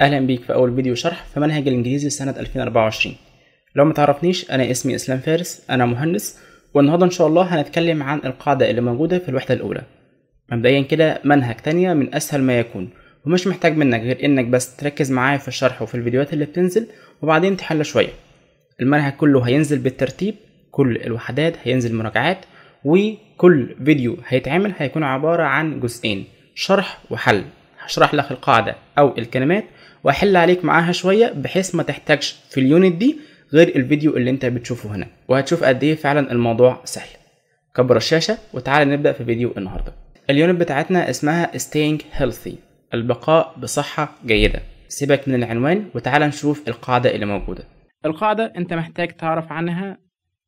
اهلا بيك في اول فيديو شرح في منهج الانجليزي سنة 2024 لو ما تعرفنيش انا اسمي اسلام فارس انا مهندس والنهارده ان شاء الله هنتكلم عن القاعدة اللي موجودة في الوحدة الاولى مبدئيا كده منهج تانية من اسهل ما يكون ومش محتاج منك غير انك بس تركز معايا في الشرح وفي الفيديوهات اللي بتنزل وبعدين تحل شوية المنهج كله هينزل بالترتيب كل الوحدات هينزل مراجعات وكل فيديو هيتعمل هيكون عبارة عن جزئين شرح وحل هشرح لك القاعدة أو الكلمات واحل عليك معاها شويه بحيث ما تحتاجش في اليونت دي غير الفيديو اللي انت بتشوفه هنا وهتشوف قد ايه فعلا الموضوع سهل كبر الشاشه وتعالى نبدا في فيديو النهارده اليونت بتاعتنا اسمها staying healthy البقاء بصحه جيده سيبك من العنوان وتعالى نشوف القاعده اللي موجوده القاعده انت محتاج تعرف عنها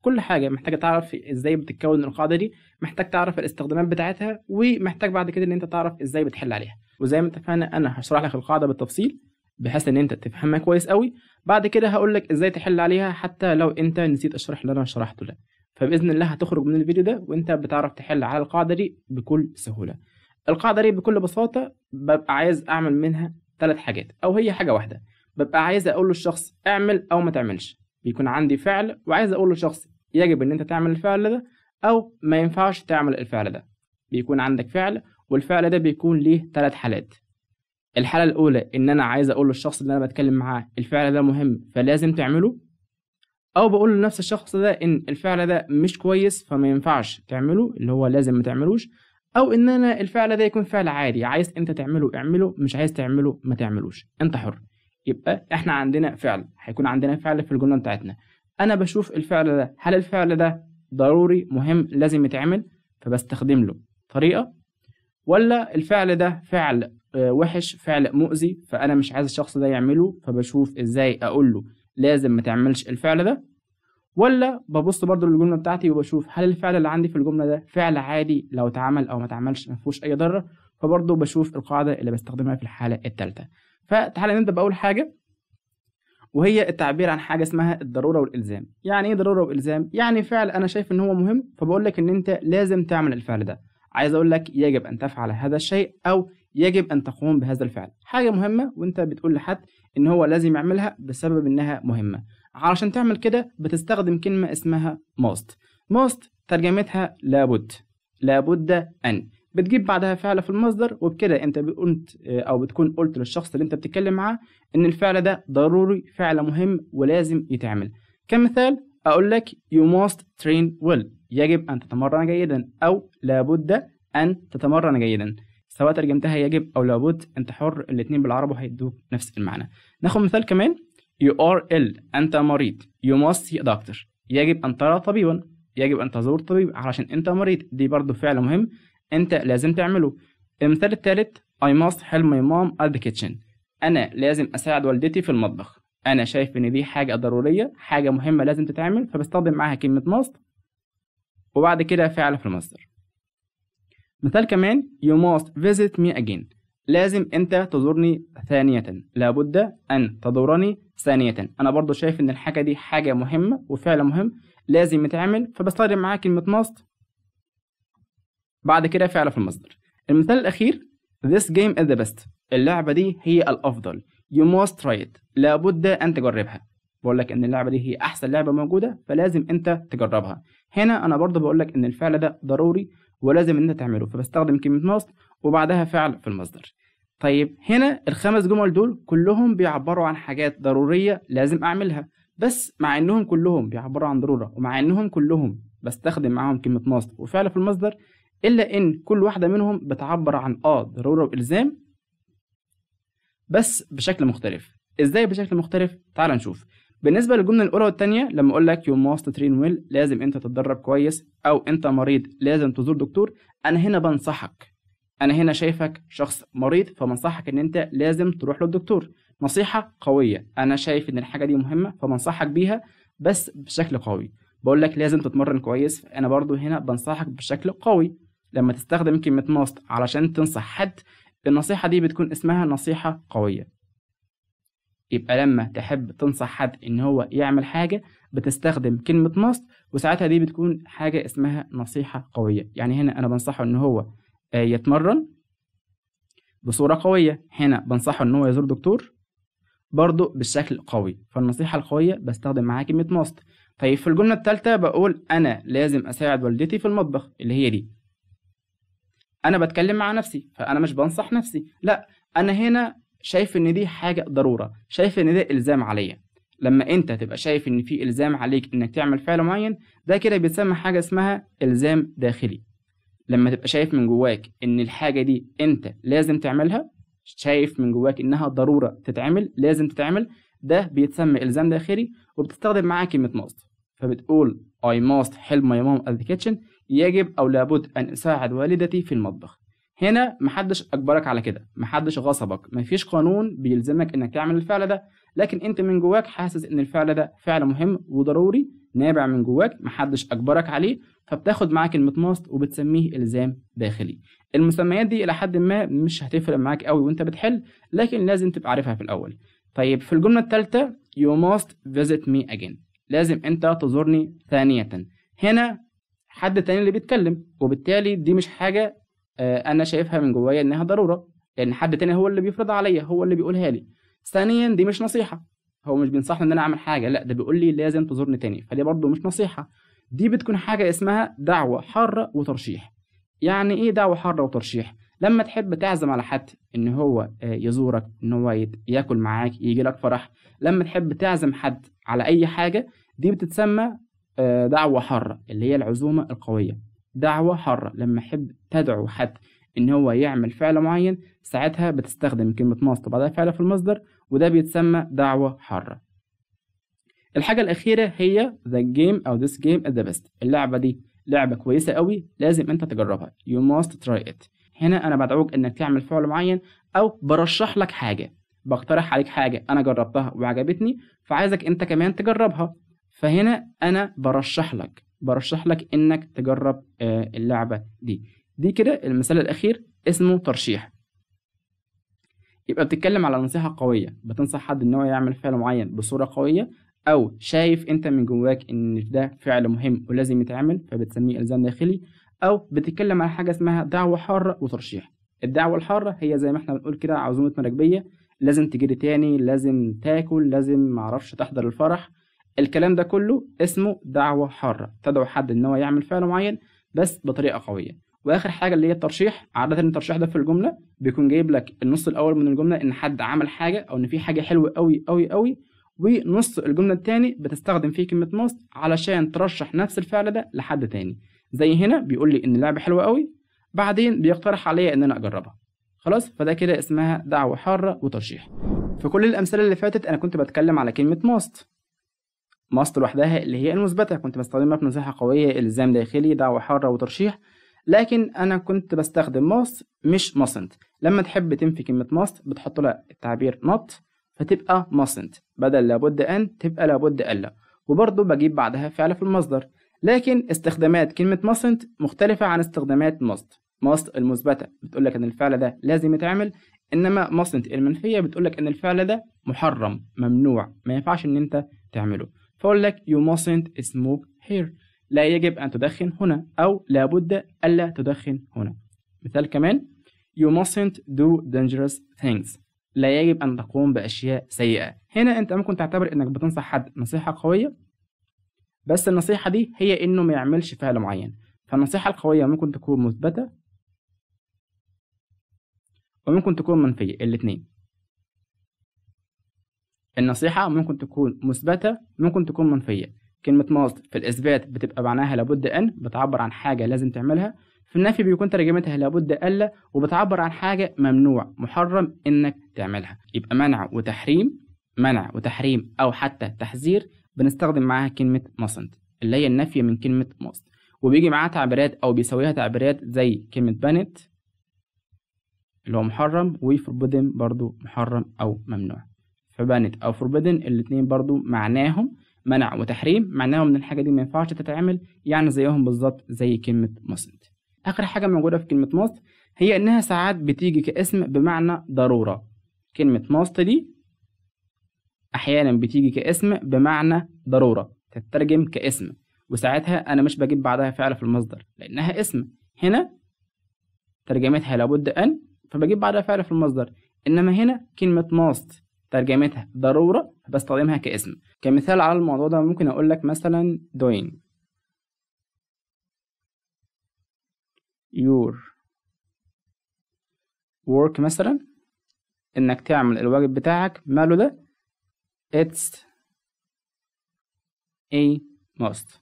كل حاجه محتاج تعرف ازاي بتتكون القاعده دي محتاج تعرف الاستخدامات بتاعتها ومحتاج بعد كده ان انت تعرف ازاي بتحل عليها وزي ما اتفقنا انا هشرح لك القاعده بالتفصيل بحيث ان انت تفهمها كويس قوي بعد كده هقول لك ازاي تحل عليها حتى لو انت نسيت الشرح اللي انا شرحته ده فباذن الله هتخرج من الفيديو ده وانت بتعرف تحل على القاعده دي بكل سهوله القاعده دي بكل بساطه ببقى عايز اعمل منها ثلاث حاجات او هي حاجه واحده ببقى عايز اقول للشخص اعمل او ما تعملش بيكون عندي فعل وعايز اقول للشخص يجب ان انت تعمل الفعل ده او ما ينفعش تعمل الفعل ده بيكون عندك فعل والفعل ده بيكون ليه ثلاث حالات الحاله الاولى ان انا عايز اقول للشخص اللي انا بتكلم معاه الفعل ده مهم فلازم تعمله او بقول لنفس الشخص ده ان الفعل ده مش كويس فما ينفعش تعمله اللي هو لازم ما تعملوش او ان انا الفعل ده يكون فعل عادي عايز انت تعمله اعمله مش عايز تعمله ما تعملوش انت حر يبقى احنا عندنا فعل هيكون عندنا فعل في الجمله بتاعتنا انا بشوف الفعل ده هل الفعل ده ضروري مهم لازم يتعمل فبستخدم له طريقه ولا الفعل ده فعل وحش فعل مؤذي فانا مش عايز الشخص ده يعمله فبشوف ازاي اقول له لازم ما تعملش الفعل ده ولا ببص برضو للجمله بتاعتي وبشوف هل الفعل اللي عندي في الجمله ده فعل عادي لو اتعمل او ما اتعملش ما فيهوش اي ضرر فبرضو بشوف القاعده اللي بستخدمها في الحاله الثالثه فتعالى نبدا باول حاجه وهي التعبير عن حاجه اسمها الضروره والالزام يعني ايه ضروره والزام يعني فعل انا شايف ان هو مهم فبقول لك ان انت لازم تعمل الفعل ده عايز اقول لك يجب ان تفعل هذا الشيء او يجب أن تقوم بهذا الفعل حاجة مهمة وأنت بتقول لحد إن هو لازم يعملها بسبب إنها مهمة علشان تعمل كده بتستخدم كلمة اسمها must must ترجمتها لابد لابد أن بتجيب بعدها فعل في المصدر وبكده انت قلت او بتكون قلت للشخص اللي انت بتتكلم معاه ان الفعل ده ضروري فعل مهم ولازم يتعمل كمثال اقول لك you must train well يجب ان تتمرن جيدا او لابد ان تتمرن جيدا سواء ترجمتها يجب أو لابد أنت حر الاتنين بالعربي هيدوك نفس المعنى ناخد مثال كمان you are ill أنت مريض you must see a doctor يجب أن ترى طبيبا يجب أن تزور طبيب علشان أنت مريض دي برضو فعل مهم أنت لازم تعمله المثال الثالث I must help my mom at the kitchen أنا لازم أساعد والدتي في المطبخ أنا شايف إن دي حاجة ضرورية حاجة مهمة لازم تتعمل فبستخدم معاها كلمة must وبعد كده فعل في المصدر مثال كمان you must visit me again لازم أنت تزورني ثانية لابد أن تزورني ثانية أنا برضو شايف إن الحاجة دي حاجة مهمة وفعل مهم لازم يتعمل فبستخدم معاك كلمة must بعد كده فعل في المصدر المثال الأخير this game is the best اللعبة دي هي الأفضل you must try it لابد أن تجربها بقول لك ان اللعبه دي هي احسن لعبه موجوده فلازم انت تجربها هنا انا برضه بقول لك ان الفعل ده ضروري ولازم ان انت تعمله فبستخدم كلمه ماست وبعدها فعل في المصدر طيب هنا الخمس جمل دول كلهم بيعبروا عن حاجات ضروريه لازم اعملها بس مع انهم كلهم بيعبروا عن ضروره ومع انهم كلهم بستخدم معاهم كلمه ماست وفعل في المصدر الا ان كل واحده منهم بتعبر عن اه ضروره والزام بس بشكل مختلف ازاي بشكل مختلف تعال نشوف بالنسبه للجمله الاولى والثانيه لما اقول لك يو ماست ترين ويل لازم انت تتدرب كويس او انت مريض لازم تزور دكتور انا هنا بنصحك انا هنا شايفك شخص مريض فبنصحك ان انت لازم تروح للدكتور نصيحه قويه انا شايف ان الحاجه دي مهمه فبنصحك بيها بس بشكل قوي بقول لك لازم تتمرن كويس انا برضو هنا بنصحك بشكل قوي لما تستخدم كلمه ماست علشان تنصح حد النصيحه دي بتكون اسمها نصيحه قويه يبقى لما تحب تنصح حد ان هو يعمل حاجه بتستخدم كلمه ماست وساعتها دي بتكون حاجه اسمها نصيحه قويه يعني هنا انا بنصحه ان هو آه، يتمرن بصوره قويه هنا بنصحه ان هو يزور دكتور برضه بالشكل قوي فالنصيحه القويه بستخدم معاها كلمه ماست طيب في الجمله الثالثه بقول انا لازم اساعد والدتي في المطبخ اللي هي دي انا بتكلم مع نفسي فانا مش بنصح نفسي لا انا هنا شايف ان دي حاجه ضروره شايف ان ده الزام عليا لما انت تبقى شايف ان في الزام عليك انك تعمل فعل معين ده كده بيتسمى حاجه اسمها الزام داخلي لما تبقى شايف من جواك ان الحاجه دي انت لازم تعملها شايف من جواك انها ضروره تتعمل لازم تتعمل ده بيتسمى الزام داخلي وبتستخدم معاه كلمه ماست فبتقول I must help my mom at the kitchen يجب او لابد ان اساعد والدتي في المطبخ هنا محدش اجبرك على كده محدش غصبك مفيش قانون بيلزمك انك تعمل الفعل ده لكن انت من جواك حاسس ان الفعل ده فعل مهم وضروري نابع من جواك محدش اجبرك عليه فبتاخد معاك المطماس وبتسميه الزام داخلي المسميات دي الى حد ما مش هتفرق معاك قوي وانت بتحل لكن لازم تبقى عارفها في الاول طيب في الجمله الثالثه you must visit me again لازم انت تزورني ثانيه هنا حد تاني اللي بيتكلم وبالتالي دي مش حاجه آه، انا شايفها من جوايا انها ضروره لان حد تاني هو اللي بيفرضها عليا هو اللي بيقولها لي ثانيا دي مش نصيحه هو مش بينصحني ان انا اعمل حاجه لا ده بيقول لي لازم تزورني تاني فدي برضه مش نصيحه دي بتكون حاجه اسمها دعوه حاره وترشيح يعني ايه دعوه حاره وترشيح لما تحب تعزم على حد ان هو آه، يزورك ان هو ياكل معاك يجي لك فرح لما تحب تعزم حد على اي حاجه دي بتتسمى آه، دعوه حاره اللي هي العزومه القويه دعوة حرة لما حب تدعو حد إن هو يعمل فعل معين ساعتها بتستخدم كلمة ماست بعدها فعل في المصدر وده بيتسمى دعوة حرة الحاجة الأخيرة هي the game أو this game is the best اللعبة دي لعبة كويسة قوي لازم أنت تجربها you must try it هنا أنا بدعوك إنك تعمل فعل معين أو برشح لك حاجة بقترح عليك حاجة أنا جربتها وعجبتني فعايزك أنت كمان تجربها فهنا أنا برشح لك برشح لك انك تجرب آه، اللعبه دي دي كده المثال الاخير اسمه ترشيح يبقى بتتكلم على نصيحه قويه بتنصح حد ان هو يعمل فعل معين بصوره قويه او شايف انت من جواك ان ده فعل مهم ولازم يتعمل فبتسميه الزام داخلي او بتتكلم على حاجه اسمها دعوه حاره وترشيح الدعوه الحاره هي زي ما احنا بنقول كده عزومه مراكبيه لازم تجري تاني لازم تاكل لازم معرفش تحضر الفرح الكلام ده كله اسمه دعوة حارة تدعو حد إن هو يعمل فعل معين بس بطريقة قوية واخر حاجه اللي هي الترشيح عاده الترشيح ده في الجمله بيكون جايب لك النص الاول من الجمله ان حد عمل حاجه او ان في حاجه حلوه قوي قوي قوي ونص الجمله الثاني بتستخدم فيه كلمه موست علشان ترشح نفس الفعل ده لحد تاني زي هنا بيقول لي ان اللعبه حلوه قوي بعدين بيقترح عليا ان انا اجربها خلاص فده كده اسمها دعوه حاره وترشيح في كل الامثله اللي فاتت انا كنت بتكلم على كلمه موست ماست لوحدها اللي هي المثبتة كنت بستخدمها في مساحة قوية إلزام داخلي دعوة حارة وترشيح لكن أنا كنت بستخدم ماست مش ماسنت لما تحب تنفي كلمة ماست بتحط لها التعبير نوت فتبقى ماسنت بدل لابد أن تبقى لابد ألا وبرضه بجيب بعدها فعل في المصدر لكن استخدامات كلمة mustn't مختلفة عن استخدامات must must المثبتة بتقول لك إن الفعل ده لازم يتعمل إنما mustn't المنفية بتقول لك إن الفعل ده محرم ممنوع ما ينفعش إن أنت تعمله فأقول لك you mustn't smoke here لا يجب أن تدخن هنا أو لابد ألا تدخن هنا مثال كمان you mustn't do dangerous things لا يجب أن تقوم بأشياء سيئة هنا أنت ممكن تعتبر إنك بتنصح حد نصيحة قوية بس النصيحة دي هي إنه ما يعملش فعل معين فالنصيحة القوية ممكن تكون مثبتة وممكن تكون منفية الاتنين النصيحة ممكن تكون مثبتة ممكن تكون منفية كلمة ماست في الإثبات بتبقى معناها لابد أن بتعبر عن حاجة لازم تعملها في النفي بيكون ترجمتها لابد ألا وبتعبر عن حاجة ممنوع محرم إنك تعملها يبقى منع وتحريم منع وتحريم أو حتى تحذير بنستخدم معاها كلمة mustn't اللي هي النفي من كلمة must وبيجي معاها تعبيرات أو بيسويها تعبيرات زي كلمة بانت اللي هو محرم وفوربدن برضو محرم أو ممنوع فبانت او فوربيدن الاثنين برضو معناهم منع وتحريم معناهم ان الحاجه دي ما ينفعش تتعمل يعني زيهم بالظبط زي كلمه must اخر حاجه موجوده في كلمه must هي انها ساعات بتيجي كاسم بمعنى ضروره كلمه must دي احيانا بتيجي كاسم بمعنى ضروره تترجم كاسم وساعتها انا مش بجيب بعدها فعل في المصدر لانها اسم هنا ترجمتها لابد ان فبجيب بعدها فعل في المصدر انما هنا كلمه must ترجمتها ضرورة بستخدمها كاسم كمثال على الموضوع ده ممكن أقول لك مثلا doing your work مثلا إنك تعمل الواجب بتاعك ماله ده it's a must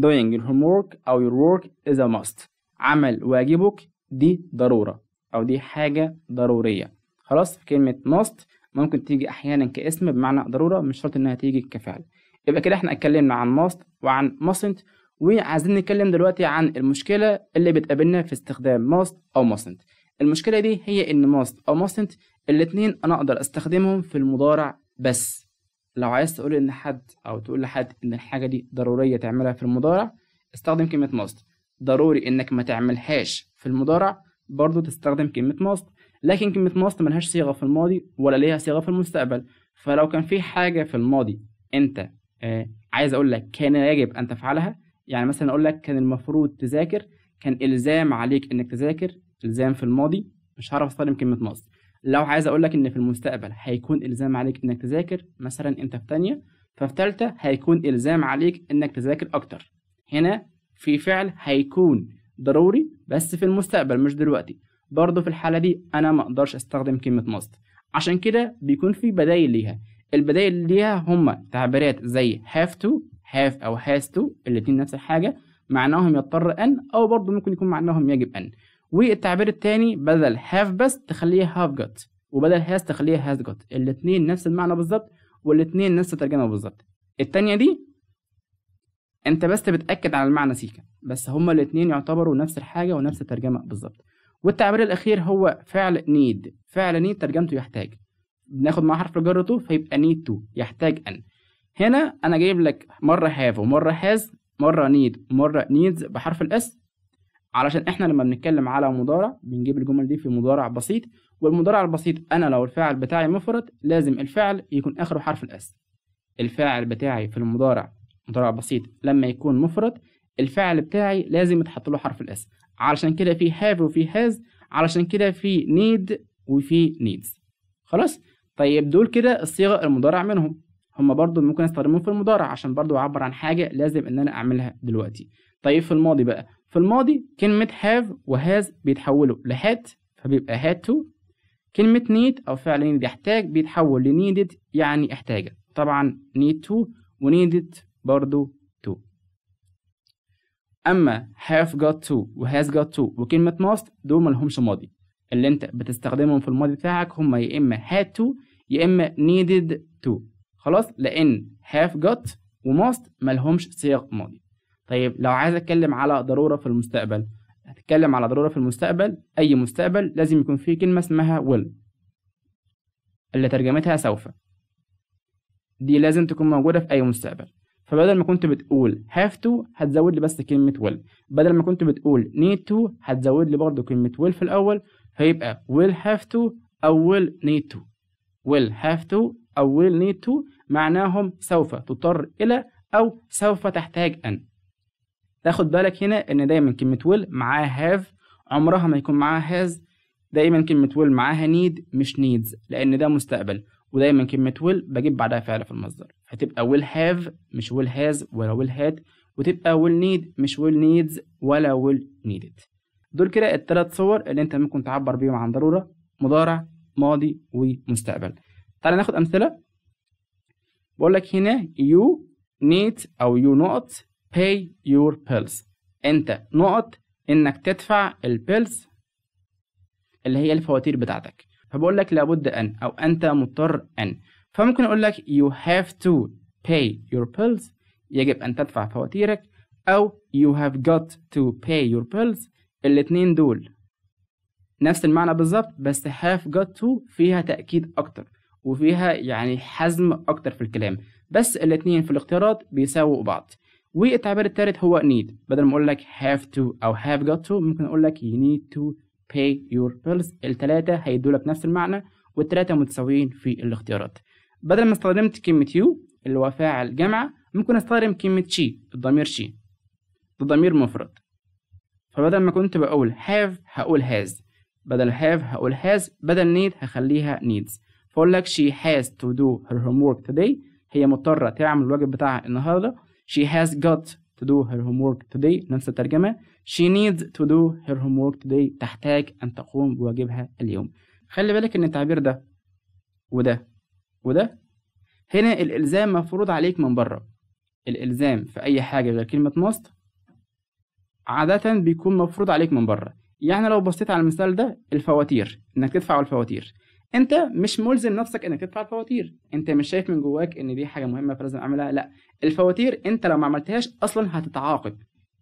doing your homework أو your work is a must عمل واجبك دي ضرورة أو دي حاجة ضرورية خلاص كلمة must ممكن تيجي أحيانا كاسم بمعنى ضرورة مش شرط إنها تيجي كفعل يبقى كده إحنا اتكلمنا عن must وعن mustn't وعايزين نتكلم دلوقتي عن المشكلة اللي بتقابلنا في استخدام must أو mustn't المشكلة دي هي إن must أو mustn't الاتنين أنا أقدر أستخدمهم في المضارع بس لو عايز تقول إن حد أو تقول لحد إن الحاجة دي ضرورية تعملها في المضارع استخدم كلمة must ضروري إنك ما تعملهاش في المضارع برضه تستخدم كلمة must لكن كلمة must ملهاش صيغة في الماضي ولا ليها صيغة في المستقبل فلو كان في حاجة في الماضي أنت آه، عايز أقول لك كان يجب أن تفعلها يعني مثلا أقول لك كان المفروض تذاكر كان إلزام عليك إنك تذاكر إلزام في الماضي مش هعرف أستخدم كلمة must لو عايز أقول لك إن في المستقبل هيكون إلزام عليك إنك تذاكر مثلا أنت في تانية ففي تالتة هيكون إلزام عليك إنك تذاكر أكتر هنا في فعل هيكون ضروري بس في المستقبل مش دلوقتي برضه في الحالة دي أنا ما أقدرش أستخدم كلمة ماست عشان كده بيكون في بدايل ليها البدايل ليها هما تعبيرات زي have to have أو has to الاثنين نفس الحاجة معناهم يضطر أن أو برضه ممكن يكون معناهم يجب أن والتعبير الثاني بدل have بس تخليه have got وبدل has تخليه has got الاثنين نفس المعنى بالظبط والاثنين نفس الترجمة بالظبط الثانيه دي انت بس بتاكد على المعنى سيكا بس هما الاثنين يعتبروا نفس الحاجه ونفس الترجمه بالظبط والتعبير الاخير هو فعل نيد فعل نيد ترجمته يحتاج بناخد مع حرف الجر تو فيبقى نيد تو يحتاج ان هنا انا جايب لك مره هاف ومره هاز مره نيد ومره نيدز بحرف الاس علشان احنا لما بنتكلم على مضارع بنجيب الجمل دي في مضارع بسيط والمضارع البسيط انا لو الفاعل بتاعي مفرد لازم الفعل يكون اخره حرف الاس الفاعل بتاعي في المضارع مضارع بسيط لما يكون مفرد الفعل بتاعي لازم يتحط له حرف الاس علشان كده في هاف وفي هاز علشان كده في نيد وفي نيدز خلاص طيب دول كده الصيغه المضارع منهم هما برضو ممكن استخدمهم في المضارع عشان برضو اعبر عن حاجه لازم ان انا اعملها دلوقتي طيب في الماضي بقى في الماضي كلمه هاف وهاز بيتحولوا لهات فبيبقى هات تو كلمه نيد او فعل نيد يحتاج بيتحول لنيدد يعني احتاجه طبعا نيد تو ونيدد برضو to اما have got to و has got to وكلمه must دول ملهمش ماضي اللي انت بتستخدمهم في الماضي بتاعك هما يا اما had to يا اما needed to خلاص لان have got وماست ملهمش سياق ماضي طيب لو عايز اتكلم على ضروره في المستقبل هتكلم على ضروره في المستقبل اي مستقبل لازم يكون فيه كلمه اسمها will اللي ترجمتها سوف دي لازم تكون موجوده في اي مستقبل فبدل ما كنت بتقول have to هتزود لي بس كلمة will بدل ما كنت بتقول need to هتزود لي برضه كلمة will في الأول فيبقى will have to أو will need to will have to أو will need to معناهم سوف تضطر إلى أو سوف تحتاج أن تاخد بالك هنا إن دايما كلمة will معاها have عمرها ما يكون معاها has دايما كلمة will معاها need مش needs لأن ده مستقبل ودايما كلمة will بجيب بعدها فعل في المصدر هتبقى will have مش will has ولا will had وتبقى will need مش will needs ولا will needed دول كده التلات صور اللي انت ممكن تعبر بيهم عن ضرورة مضارع ماضي ومستقبل تعالى ناخد أمثلة بقول لك هنا you need أو you not pay your bills انت نقط انك تدفع البيلز اللي هي الفواتير بتاعتك فبقول لك لابد أن أو أنت مضطر أن فممكن أقول لك you have to pay your bills يجب أن تدفع فواتيرك أو you have got to pay your bills الاتنين دول نفس المعنى بالظبط بس have got to فيها تأكيد أكتر وفيها يعني حزم أكتر في الكلام بس الاتنين في الاختيارات بيساووا بعض والتعبير التالت هو need بدل ما أقول لك have to أو have got to ممكن أقول لك you need to pay your bills التلاتة هيدوا لك نفس المعنى والتلاتة متساويين في الاختيارات بدل ما استخدمت كلمة you اللي هو فاعل جمع ممكن استخدم كلمة شي الضمير شي ده ضمير مفرد فبدل ما كنت بقول have هقول has بدل have هقول has بدل need هخليها needs فأقول لك she has to do her homework today هي مضطرة تعمل الواجب بتاعها النهاردة she has got to do her homework today نفس الترجمة she needs to do her homework today تحتاج أن تقوم بواجبها اليوم خلي بالك إن التعبير ده وده وده هنا الإلزام مفروض عليك من بره الإلزام في أي حاجة غير كلمة must عادة بيكون مفروض عليك من بره يعني لو بصيت على المثال ده الفواتير إنك تدفع الفواتير انت مش ملزم نفسك انك تدفع الفواتير انت مش شايف من جواك ان دي حاجه مهمه فلازم اعملها لا الفواتير انت لو ما عملتهاش اصلا هتتعاقب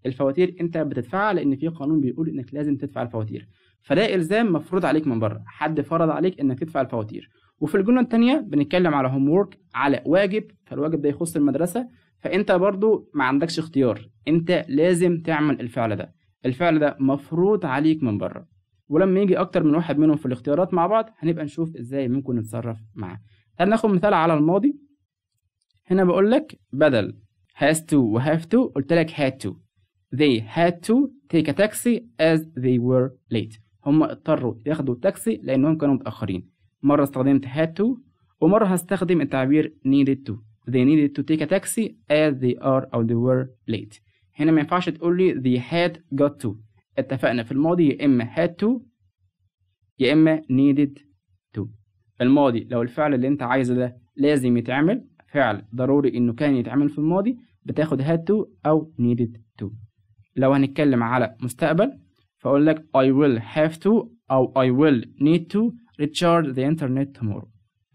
الفواتير انت بتدفعها لان في قانون بيقول انك لازم تدفع الفواتير فده الزام مفروض عليك من بره حد فرض عليك انك تدفع الفواتير وفي الجمله الثانيه بنتكلم على هوم وورك على واجب فالواجب ده يخص المدرسه فانت برضو ما عندكش اختيار انت لازم تعمل الفعل ده الفعل ده مفروض عليك من بره ولما يجي اكتر من واحد منهم في الاختيارات مع بعض هنبقى نشوف ازاي ممكن نتصرف معاه ناخد مثال على الماضي هنا بقول لك بدل has to و have to قلت لك had to they had to take a taxi as they were late هم اضطروا ياخدوا تاكسي لانهم كانوا متاخرين مره استخدمت had to ومره هستخدم التعبير needed to they needed to take a taxi as they are or they were late هنا ما ينفعش تقول لي they had got to اتفقنا في الماضي يا اما had to يا اما needed to الماضي لو الفعل اللي انت عايزه ده لازم يتعمل فعل ضروري إنه كان يتعمل في الماضي بتاخد had to أو needed to لو هنتكلم على مستقبل فأقول لك I will have to أو I will need to recharge the internet tomorrow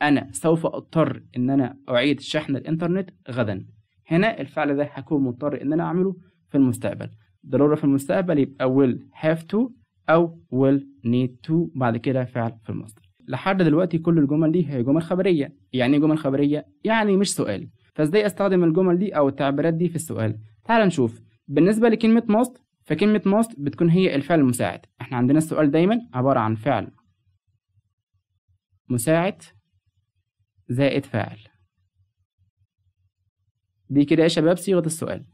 أنا سوف أضطر إن أنا أعيد شحن الإنترنت غدا هنا الفعل ده هكون مضطر إن أنا أعمله في المستقبل ضرورة في المستقبل يبقى will have to أو will need to بعد كده فعل في المصدر لحد دلوقتي كل الجمل دي هي جمل خبرية يعني ايه جمل خبرية؟ يعني مش سؤال فازاي استخدم الجمل دي او التعبيرات دي في السؤال؟ تعال نشوف بالنسبة لكلمة ماست فكلمة ماست بتكون هي الفعل المساعد احنا عندنا السؤال دايما عبارة عن فعل مساعد زائد فاعل دي كده يا شباب صيغة السؤال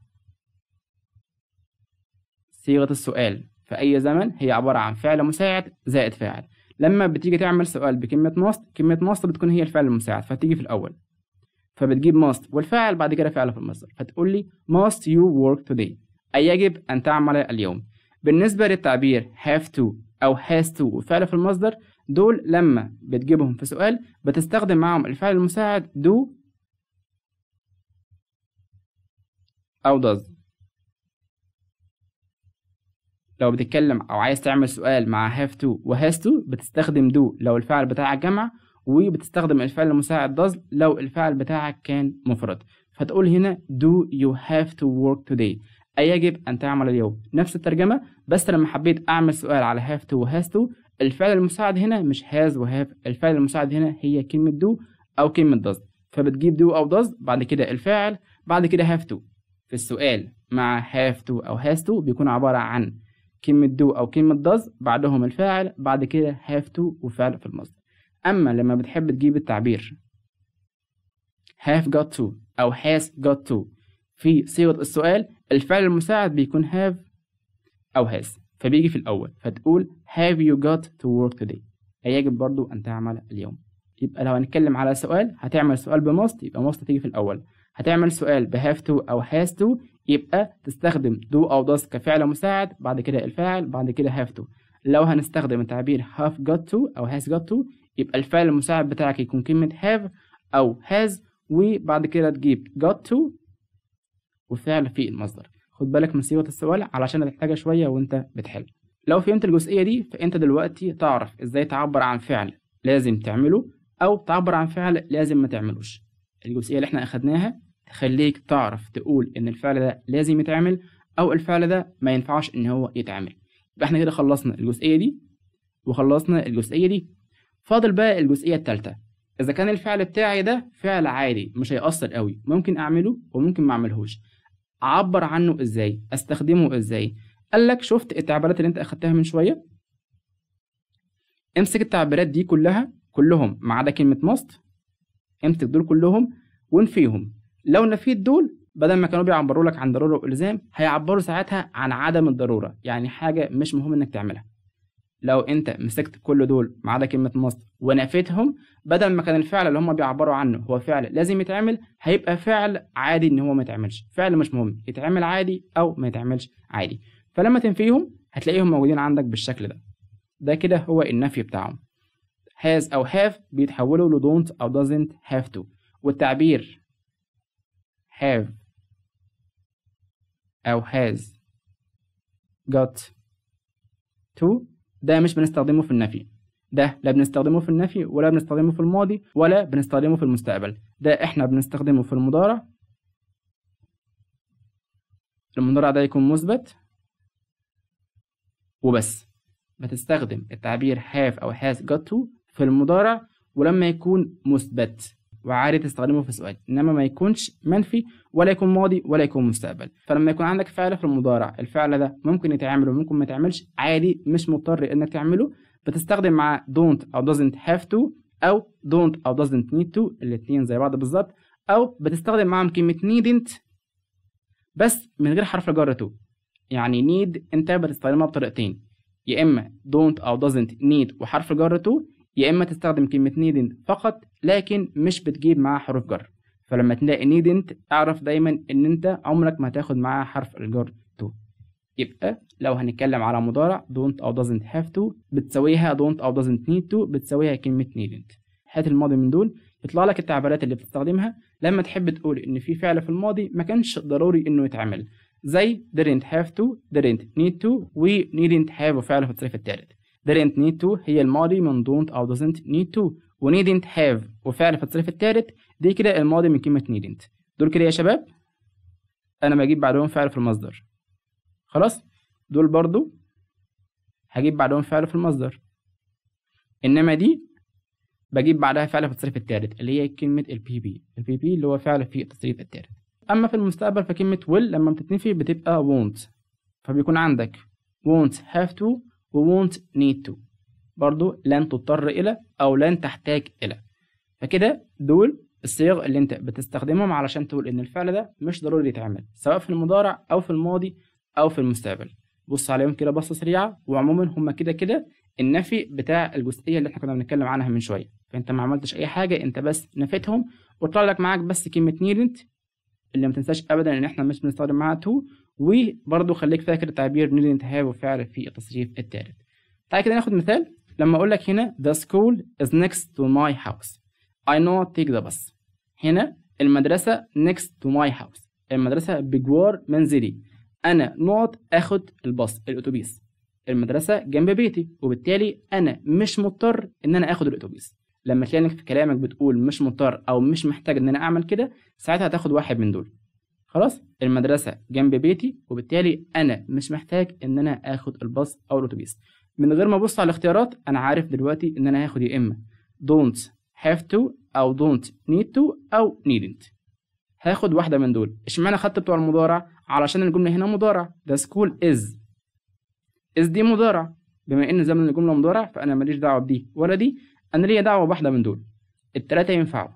صيغة السؤال في أي زمن هي عبارة عن فعل مساعد زائد فاعل لما بتيجي تعمل سؤال بكلمة ماست كلمة ماست بتكون هي الفعل المساعد فهتيجي في الأول فبتجيب ماست والفعل بعد كده فعل في المصدر فتقول لي must you work today أي يجب أن تعمل اليوم بالنسبة للتعبير have to أو has to وفعل في المصدر دول لما بتجيبهم في سؤال بتستخدم معهم الفعل المساعد do أو does لو بتتكلم او عايز تعمل سؤال مع هاف تو وهاز تو بتستخدم دو لو الفعل بتاعك جمع وبتستخدم الفعل المساعد does لو الفعل بتاعك كان مفرد فتقول هنا do you have to work today أي يجب أن تعمل اليوم نفس الترجمة بس لما حبيت أعمل سؤال على have to و has to الفعل المساعد هنا مش has و have الفعل المساعد هنا هي كلمة do أو كلمة does فبتجيب do أو does بعد كده الفاعل بعد كده have to في السؤال مع have to أو has to بيكون عبارة عن كلمة دو أو كلمة داز بعدهم الفاعل بعد كده هاف تو وفعل في المصدر أما لما بتحب تجيب التعبير هاف جات تو أو هاز جات تو في صيغة السؤال الفعل المساعد بيكون هاف أو هاز فبيجي في الأول فتقول have you got to work today يجب برضو أن تعمل اليوم يبقى لو هنتكلم على سؤال هتعمل سؤال بمصد يبقى مصد تيجي في الأول هتعمل سؤال ب have to أو has to يبقى تستخدم دو أو داس كفعل مساعد بعد كده الفاعل بعد كده هاف تو لو هنستخدم التعبير هاف جت تو أو هاز جت تو يبقى الفعل المساعد بتاعك يكون كلمة هاف أو هاز وبعد كده تجيب جت تو وفعل في المصدر خد بالك من صيغة السؤال علشان هتحتاجها شوية وأنت بتحل لو فهمت الجزئية دي فأنت دلوقتي تعرف إزاي تعبر عن فعل لازم تعمله أو تعبر عن فعل لازم ما تعملوش الجزئية اللي احنا أخدناها تخليك تعرف تقول ان الفعل ده لازم يتعمل او الفعل ده ما ينفعش ان هو يتعمل يبقى احنا كده خلصنا الجزئيه دي وخلصنا الجزئيه دي فاضل بقى الجزئيه الثالثه اذا كان الفعل بتاعي ده فعل عادي مش هيأثر قوي ممكن اعمله وممكن ما اعملهوش اعبر عنه ازاي استخدمه ازاي قال لك شفت التعبيرات اللي انت اخدتها من شويه امسك التعبيرات دي كلها كلهم ما عدا كلمه ماست امسك دول كلهم وانفيهم لو نفيت دول بدل ما كانوا بيعبروا لك عن ضروره والزام هيعبروا ساعتها عن عدم الضروره يعني حاجه مش مهم انك تعملها لو انت مسكت كل دول ما عدا كلمه مصر ونفيتهم بدل ما كان الفعل اللي هم بيعبروا عنه هو فعل لازم يتعمل هيبقى فعل عادي ان هو ما يتعملش فعل مش مهم يتعمل عادي او ما يتعملش عادي فلما تنفيهم هتلاقيهم موجودين عندك بالشكل ده ده كده هو النفي بتاعهم has أو have بيتحولوا لدونت أو doesn't have to والتعبير have أو has got to ده مش بنستخدمه في النفي ده لا بنستخدمه في النفي ولا بنستخدمه في الماضي ولا بنستخدمه في المستقبل ده احنا بنستخدمه في المضارع المضارع ده يكون مثبت وبس بتستخدم التعبير have أو has got to في المضارع ولما يكون مثبت وعادي تستخدمه في سؤال انما ما يكونش منفي ولا يكون ماضي ولا يكون مستقبل فلما يكون عندك فعل في المضارع الفعل ده ممكن يتعمل وممكن ما يتعملش عادي مش مضطر انك تعمله بتستخدم مع don't او doesn't have to او don't او doesn't need to الاتنين زي بعض بالظبط او بتستخدم معاهم كلمه needn't بس من غير حرف الجر تو يعني need انت بتستخدمها بطريقتين يا اما don't او doesn't need وحرف الجر تو يا إما تستخدم كلمة needn't فقط لكن مش بتجيب معاها حروف جر فلما تلاقي needn't اعرف دايما إن أنت عمرك ما هتاخد معاها حرف الجر to يبقى لو هنتكلم على مضارع don't أو doesn't have to بتساويها don't أو doesn't need to بتساويها كلمة needn't هات الماضي من دول يطلع لك التعبيرات اللي بتستخدمها لما تحب تقول ان في فعل في الماضي ما كانش ضروري انه يتعمل زي didn't have to didn't need to و needn't have فعل في الصريف الثالث didn't need to هي الماضي من don't أو doesn't need to و needn't have وفعل في التصريف الثالث دي كده الماضي من كلمة needn't دول كده يا شباب أنا بجيب بعدهم فعل في المصدر خلاص دول برضو هجيب بعدهم فعل في المصدر إنما دي بجيب بعدها فعل في التصريف الثالث اللي هي كلمة ال pp ال pp اللي هو فعل في التصريف الثالث أما في المستقبل فكلمة will لما بتتنفي بتبقى won't فبيكون عندك won't have to وwon't need to برضو لن تضطر إلى أو لن تحتاج إلى فكده دول الصيغ اللي أنت بتستخدمهم علشان تقول إن الفعل ده مش ضروري يتعمل سواء في المضارع أو في الماضي أو في المستقبل بص عليهم كده بصة سريعة وعموما هما كده كده النفي بتاع الجزئية اللي احنا كنا بنتكلم عنها من شوية فأنت ما عملتش أي حاجة أنت بس نفيتهم وطلع لك معاك بس كلمة نيدنت اللي ما تنساش ابدا ان احنا مش بنستخدم معاها تو وبرضه خليك فاكر تعبير نيد الانتهاء وفعل في التصريف الثالث تعالى كده ناخد مثال لما اقول لك هنا the school is next to my house I not take the bus هنا المدرسة next to my house المدرسة بجوار منزلي أنا not أخد الباص الأتوبيس المدرسة جنب بيتي وبالتالي أنا مش مضطر إن أنا آخد الأتوبيس لما تلاقي انك في كلامك بتقول مش مضطر او مش محتاج ان انا اعمل كده ساعتها هتاخد واحد من دول خلاص المدرسه جنب بيتي وبالتالي انا مش محتاج ان انا اخد الباص او الاتوبيس من غير ما ابص على الاختيارات انا عارف دلوقتي ان انا هاخد يا اما don't have to او don't need to او needn't هاخد واحده من دول اشمعنى خدت بتوع المضارع علشان الجمله هنا مضارع ده سكول از از دي مضارع بما ان زمن الجمله مضارع فانا ماليش دعوه بدي ولا دي انا ليا دعوه بواحده من دول التلاته ينفعوا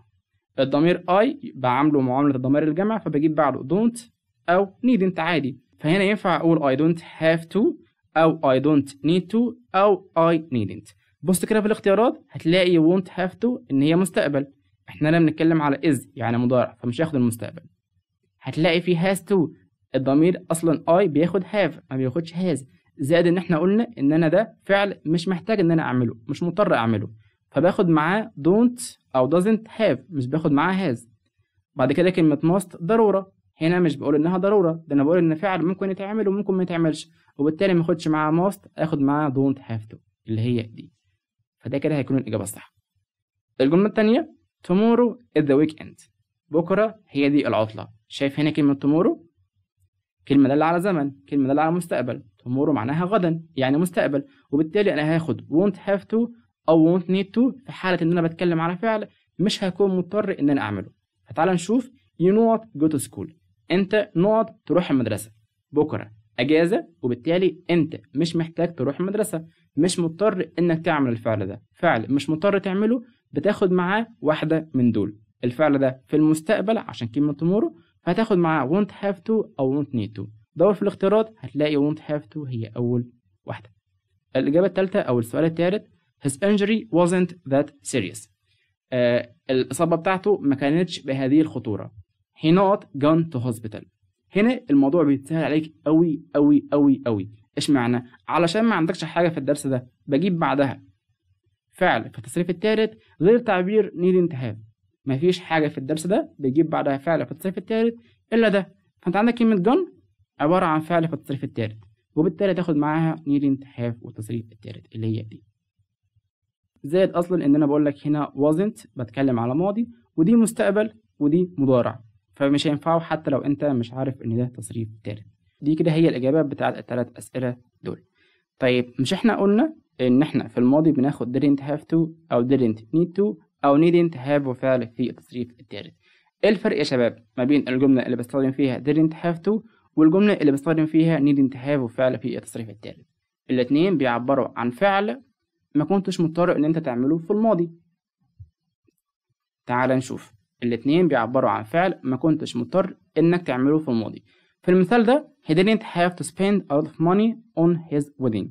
الضمير اي بعامله معامله الضمير الجمع فبجيب بعده don't او needn't عادي فهنا ينفع اقول I don't have to او I don't need to او I needn't بص كده في الاختيارات هتلاقي won't have to ان هي مستقبل احنا هنا بنتكلم على is يعني مضارع فمش هياخد المستقبل هتلاقي في has to الضمير اصلا I بياخد have ما بياخدش has زائد ان احنا قلنا ان انا ده فعل مش محتاج ان انا اعمله مش مضطر اعمله فباخد معاه don't أو doesn't have مش باخد معاه has بعد كده كلمة must ضرورة هنا مش بقول إنها ضرورة ده أنا بقول إن فعل ممكن يتعمل وممكن ما يتعملش وبالتالي ما اخدش معاه must آخد معاه don't have to اللي هي دي فده كده هيكون الإجابة الصح الجملة التانية tomorrow is the weekend بكرة هي دي العطلة شايف هنا كلمة tomorrow كلمة دالة على زمن كلمة دالة على مستقبل tomorrow معناها غدا يعني مستقبل وبالتالي أنا هاخد won't have to او won't need to في حالة ان انا بتكلم على فعل مش هكون مضطر ان انا اعمله فتعالى نشوف you نوت go to school انت نوت تروح المدرسة بكرة اجازة وبالتالي انت مش محتاج تروح المدرسة مش مضطر انك تعمل الفعل ده فعل مش مضطر تعمله بتاخد معاه واحدة من دول الفعل ده في المستقبل عشان كلمة تمورو فهتاخد معاه won't have to أو won't need to دور في الاختيارات هتلاقي won't have to هي أول واحدة الإجابة الثالثة أو السؤال الثالث His injury wasn't that serious. آه الإصابة بتاعته ما كانتش بهذه الخطورة. He not gone to hospital. هنا الموضوع بيتسهل عليك أوي أوي أوي أوي إيش معنى؟ علشان ما عندكش حاجة في الدرس ده بجيب بعدها فعل في التصريف الثالث غير تعبير نيد ما مفيش حاجة في الدرس ده بيجيب بعدها فعل في التصريف الثالث إلا ده. فأنت عندك كلمة جن عبارة عن فعل في التصريف الثالث وبالتالي تاخد معاها نيد انتهاء والتصريف الثالث اللي هي دي. زائد اصلا ان انا بقول لك هنا wasn't بتكلم على ماضي ودي مستقبل ودي مضارع فمش هينفعوا حتى لو انت مش عارف ان ده تصريف تالت دي كده هي الاجابات بتاعت الثلاث اسئله دول طيب مش احنا قلنا ان احنا في الماضي بناخد didn't have to او didn't need to او needn't have وفعل في التصريف التالت ايه الفرق يا شباب ما بين الجمله اللي بستخدم فيها didn't have to والجمله اللي بستخدم فيها needn't have وفعل في التصريف التالت الاثنين بيعبروا عن فعل ما كنتش مضطر ان انت تعمله في الماضي تعال نشوف الاتنين بيعبروا عن فعل ما كنتش مضطر انك تعمله في الماضي في المثال ده he didn't have to spend a lot of money on his wedding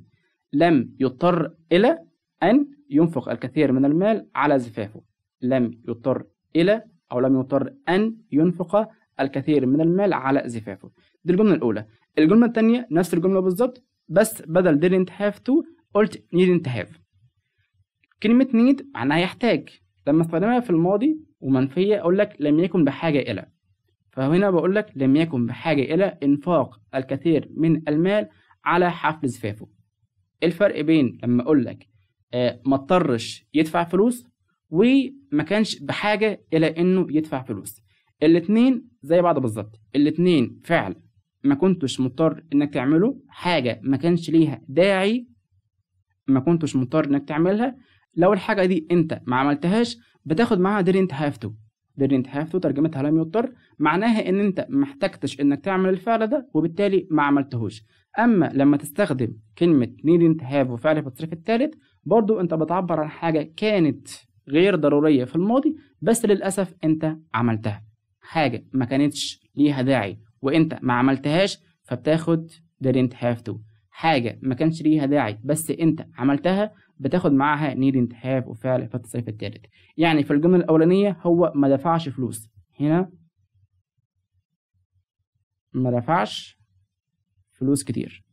لم يضطر إلى أن ينفق الكثير من المال على زفافه لم يضطر إلى أو لم يضطر أن ينفق الكثير من المال على زفافه دي الجملة الأولى الجملة الثانية نفس الجملة بالظبط بس بدل didn't have to قلت needn't have كلمة need معناها يحتاج لما استخدمها في الماضي ومنفية أقول لك لم يكن بحاجة إلى فهنا بقول لك لم يكن بحاجة إلى إنفاق الكثير من المال على حفل زفافه إيه الفرق بين لما أقول لك آه، ما اضطرش يدفع فلوس وما كانش بحاجة إلى إنه يدفع فلوس الاتنين زي بعض بالظبط الاتنين فعل ما كنتش مضطر إنك تعمله حاجة ما كانش ليها داعي ما كنتش مضطر إنك تعملها لو الحاجه دي انت ما عملتهاش بتاخد معاها didn't have to didn't have to ترجمتها لم يضطر معناها ان انت ما احتجتش انك تعمل الفعل ده وبالتالي ما عملتهوش اما لما تستخدم كلمه needn't have وفعل في التصريف الثالث برضو انت بتعبر عن حاجه كانت غير ضروريه في الماضي بس للاسف انت عملتها حاجه ما كانتش ليها داعي وانت ما عملتهاش فبتاخد didn't have to حاجه ما كانش ليها داعي بس انت عملتها بتاخد معاها نيد have وفعل في الصيف التالت يعني في الجملة الأولانية هو ما دفعش فلوس هنا ما دفعش فلوس كتير